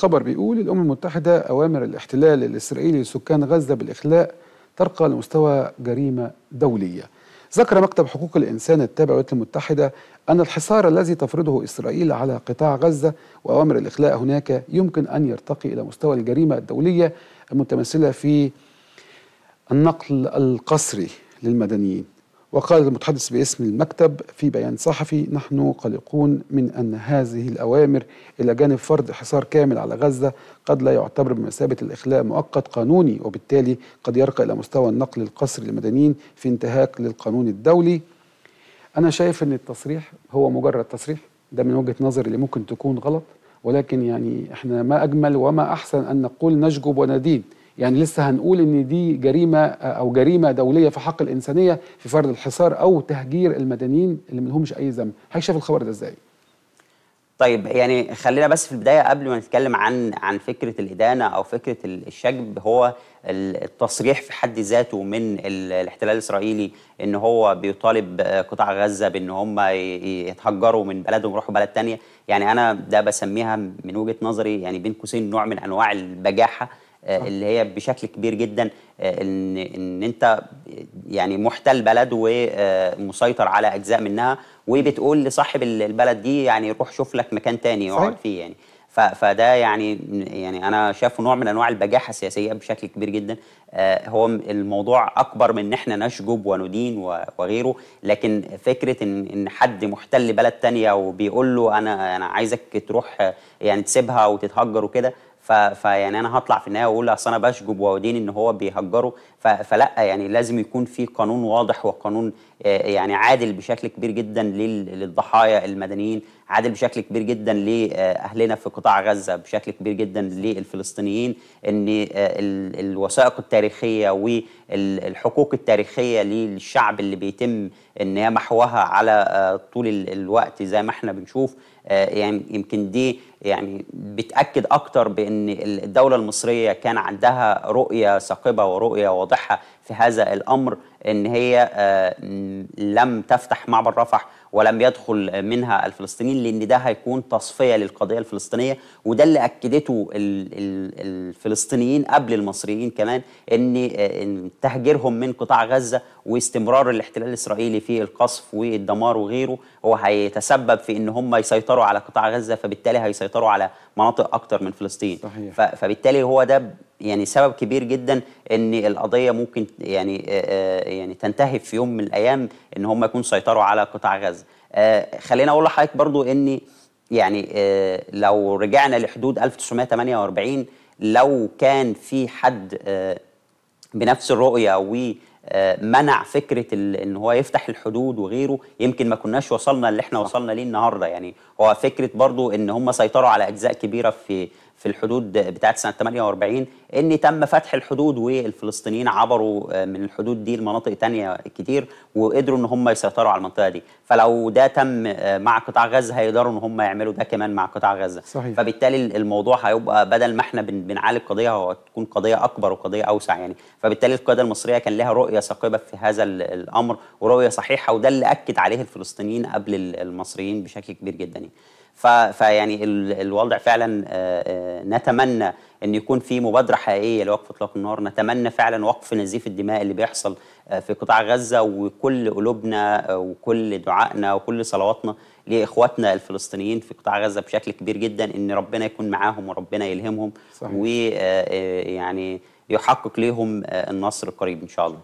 خبر بيقول الأمم المتحدة أوامر الاحتلال الإسرائيلي لسكان غزة بالإخلاء ترقى لمستوى جريمة دولية ذكر مكتب حقوق الإنسان التابع للولايات المتحدة أن الحصار الذي تفرضه إسرائيل على قطاع غزة وأوامر الإخلاء هناك يمكن أن يرتقي إلى مستوى الجريمة الدولية المتمثلة في النقل القسري للمدنيين وقال المتحدث باسم المكتب في بيان صحفي نحن قلقون من أن هذه الأوامر إلى جانب فرض حصار كامل على غزة قد لا يعتبر بمثابة الإخلاء مؤقت قانوني وبالتالي قد يرقى إلى مستوى النقل القسري للمدنيين في انتهاك للقانون الدولي أنا شايف أن التصريح هو مجرد تصريح ده من وجهة نظري اللي ممكن تكون غلط ولكن يعني احنا ما أجمل وما أحسن أن نقول نشجب وندين يعني لسه هنقول ان دي جريمه او جريمه دوليه في حق الانسانيه في فرض الحصار او تهجير المدنيين اللي ما لهمش اي ذنب حضرتك الخبر ده ازاي طيب يعني خلينا بس في البدايه قبل ما نتكلم عن عن فكره الادانه او فكره الشجب هو التصريح في حد ذاته من الاحتلال الاسرائيلي ان هو بيطالب آه، قطاع غزه بان هم يتهجروا من بلدهم ويروحوا بلد تانية يعني انا ده بسميها من وجهه نظري يعني بين قوسين نوع من انواع البجاحه آه، اللي هي بشكل كبير جدا آه، ان ان انت يعني محتل بلد ومسيطر على اجزاء منها وبتقول لصاحب البلد دي يعني روح شوف لك مكان تاني اقعد فيه يعني فده يعني يعني انا شايفه نوع من انواع البجاحه السياسيه بشكل كبير جدا آه، هو الموضوع اكبر من ان احنا نشجب وندين وغيره لكن فكره ان ان حد محتل بلد تانية وبيقول له انا انا عايزك تروح يعني تسيبها وتتهجر وكده فيعني انا هطلع في النهايه واقول اصل انا بشجب واودين ان هو بيهجره فلا يعني لازم يكون في قانون واضح وقانون آه، يعني عادل بشكل كبير جدا للضحايا المدنيين عادل بشكل كبير جدا لاهلنا آه، في قطاع غزه بشكل كبير جدا للفلسطينيين ان آه، الوثائق التاريخيه والحقوق التاريخيه للشعب اللي بيتم ان هي محوها على طول الوقت زي ما احنا بنشوف يعني يمكن دي يعني بتاكد اكتر بان الدوله المصريه كان عندها رؤيه ثاقبه ورؤيه واضحه في هذا الامر ان هي آه، لم تفتح معبر رفح ولم يدخل منها الفلسطينيين لان ده هيكون تصفيه للقضيه الفلسطينيه وده اللي اكدته الفلسطينيين قبل المصريين كمان آه، ان تهجيرهم من قطاع غزه واستمرار الاحتلال الاسرائيلي في القصف والدمار وغيره هو هيتسبب في ان هم يسيطروا على قطاع غزه فبالتالي هيسيطروا على مناطق اكتر من فلسطين صحيح. فبالتالي هو ده يعني سبب كبير جدا ان القضيه ممكن يعني آه، آه، يعني تنتهي في يوم من الايام ان هم يكونوا سيطروا على قطاع غزه آه، خلينا اقول لحضرتك برضو ان يعني لو رجعنا لحدود 1948 لو كان في حد بنفس الرؤيه ومنع فكره ان هو يفتح الحدود وغيره يمكن ما كناش وصلنا اللي احنا وصلنا ليه النهارده يعني هو فكره برضو ان هم سيطروا على اجزاء كبيره في في الحدود بتاعت سنه 48 ان تم فتح الحدود والفلسطينيين عبروا آه، من الحدود دي لمناطق تانية كتير وقدروا ان هم يسيطروا على المنطقه دي فلو ده تم آه، مع قطاع غزه هيقدروا ان هم يعملوا ده كمان مع قطاع غزه صحيح. فبالتالي الموضوع هيبقى بدل ما احنا بنعالج قضيه هو تكون قضيه اكبر وقضيه اوسع يعني فبالتالي القياده المصريه كان لها رؤيه ثاقبه في هذا الامر ورؤيه صحيحه وده اللي اكد عليه الفلسطينيين قبل المصريين بشكل كبير جدا يعني. فيعني الوضع فعلا آه، آه، نتمنى ان يكون في مبادره حقيقيه لوقف اطلاق النار نتمنى فعلا وقف نزيف الدماء اللي بيحصل آه، في قطاع غزه وكل قلوبنا وكل دعائنا وكل صلواتنا لاخواتنا الفلسطينيين في قطاع غزه بشكل كبير جدا ان ربنا يكون معاهم وربنا يلهمهم ويعني يحقق لهم النصر القريب ان شاء الله